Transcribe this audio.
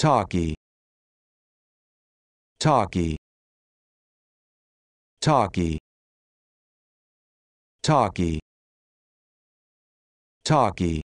talkie talkie talkie talkie talkie